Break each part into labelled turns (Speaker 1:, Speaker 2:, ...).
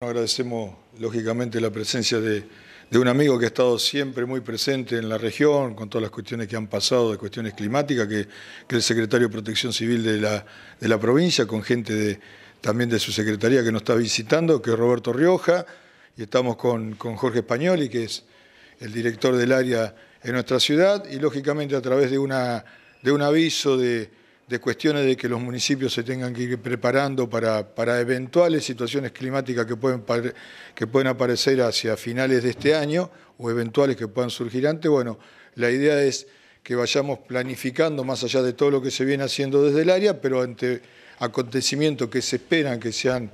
Speaker 1: Agradecemos lógicamente la presencia de, un amigo que ha estado siempre muy presente en la región, con todas las cuestiones que han pasado, de cuestiones climáticas, que, es el secretario de Protección Civil de la, provincia, con gente también de su secretaría que nos está visitando, que es Roberto Rioja, y estamos con, con Jorge Españoli, que es el director del área en nuestra ciudad, y lógicamente a través de un aviso de de cuestiones de que los municipios se tengan que ir preparando para, para eventuales situaciones climáticas que pueden, que pueden aparecer hacia finales de este año o eventuales que puedan surgir antes. Bueno, la idea es que vayamos planificando más allá de todo lo que se viene haciendo desde el área, pero ante acontecimientos que se esperan que sean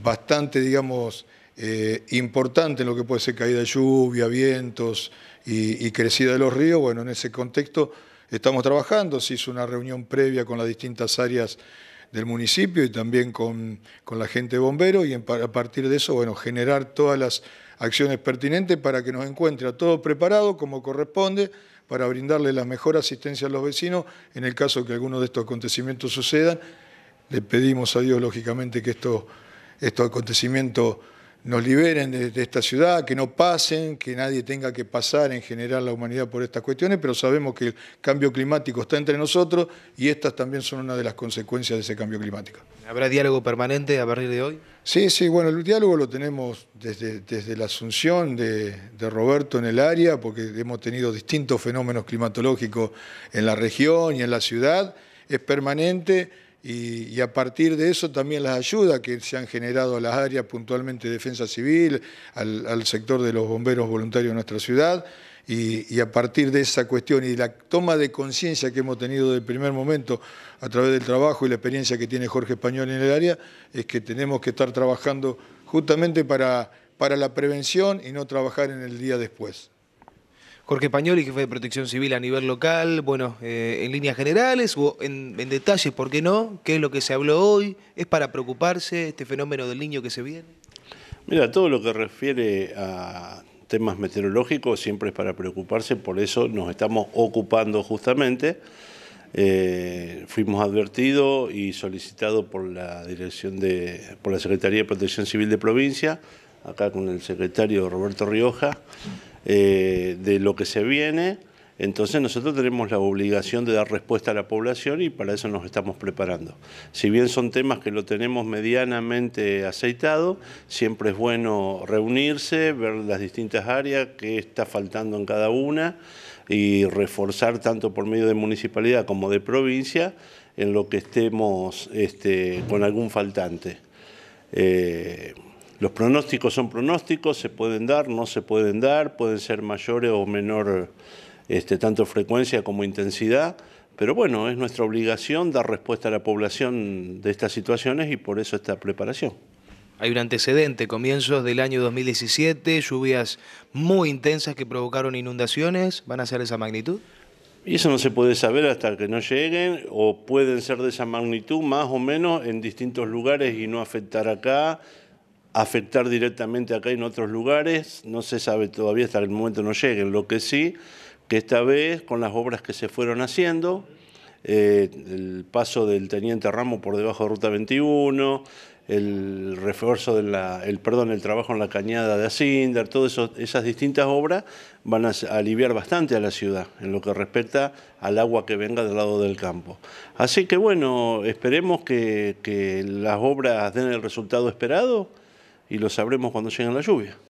Speaker 1: bastante, digamos, eh, importantes, en lo que puede ser caída de lluvia, vientos y, crecida de los ríos, bueno, en ese contexto estamos trabajando, se hizo una reunión previa con las distintas áreas del municipio y también con, con la gente bombero bomberos y a partir de eso, bueno, generar todas las acciones pertinentes para que nos encuentre todo preparado como corresponde para brindarle la mejor asistencia a los vecinos en el caso que alguno de estos acontecimientos sucedan. Le pedimos a Dios, lógicamente, que esto, estos acontecimientos nos liberen de, esta ciudad, que no pasen, que nadie tenga que pasar en general la humanidad por estas cuestiones, pero sabemos que el cambio climático está entre nosotros y estas también son una de las consecuencias de ese cambio climático.
Speaker 2: ¿Habrá diálogo permanente a partir de hoy? Sí, sí, bueno, el diálogo lo
Speaker 1: tenemos desde, desde la asunción de, de Roberto en el área, porque hemos tenido distintos fenómenos climatológicos en la región y en la ciudad, es permanente y, a partir de eso también las ayudas que se han generado a las áreas puntualmente de defensa civil, al, sector de los bomberos voluntarios de nuestra ciudad, y, a partir de esa cuestión y la toma de conciencia que hemos tenido del primer momento a través del trabajo y la experiencia que tiene Jorge Español en el área, es que tenemos que estar trabajando justamente para la prevención y no trabajar en el día después.
Speaker 2: Jorge Pañoli, jefe de Protección Civil a nivel local. Bueno, eh, en líneas generales o en, detalles, ¿por qué no? ¿Qué es lo que se habló hoy? ¿Es para preocuparse este fenómeno del niño que se viene?
Speaker 3: Mira, todo lo que refiere a temas meteorológicos siempre es para preocuparse, por eso nos estamos ocupando justamente. Eh, fuimos advertidos y solicitados por la dirección de, por la Secretaría de Protección Civil de Provincia, acá con el secretario Roberto Rioja, eh, de lo que se viene. Entonces nosotros tenemos la obligación de dar respuesta a la población y para eso nos estamos preparando. Si bien son temas que lo tenemos medianamente aceitado, siempre es bueno reunirse, ver las distintas áreas, qué está faltando en cada una y reforzar tanto por medio de municipalidad como de provincia en lo que estemos este, con algún faltante. Eh, los pronósticos son pronósticos, se pueden dar, no se pueden dar, pueden ser mayores o menor este, tanto frecuencia como intensidad, pero bueno, es nuestra obligación dar respuesta a la población de estas situaciones y por eso esta preparación. Hay un antecedente,
Speaker 2: comienzos del año 2017, lluvias muy intensas que provocaron inundaciones, ¿van
Speaker 3: a ser de esa magnitud? Y eso no se puede saber hasta que no lleguen o pueden ser de esa magnitud más o menos en distintos lugares y no afectar acá afectar directamente acá y en otros lugares, no se sabe todavía, hasta el momento no lleguen. Lo que sí, que esta vez con las obras que se fueron haciendo, eh, el paso del Teniente Ramo por debajo de Ruta 21, el refuerzo de el, perdón, el trabajo en la cañada de todo todas esas distintas obras van a aliviar bastante a la ciudad en lo que respecta al agua que venga del lado del campo. Así que bueno, esperemos que, que las obras den el resultado esperado y lo sabremos cuando llegue la lluvia.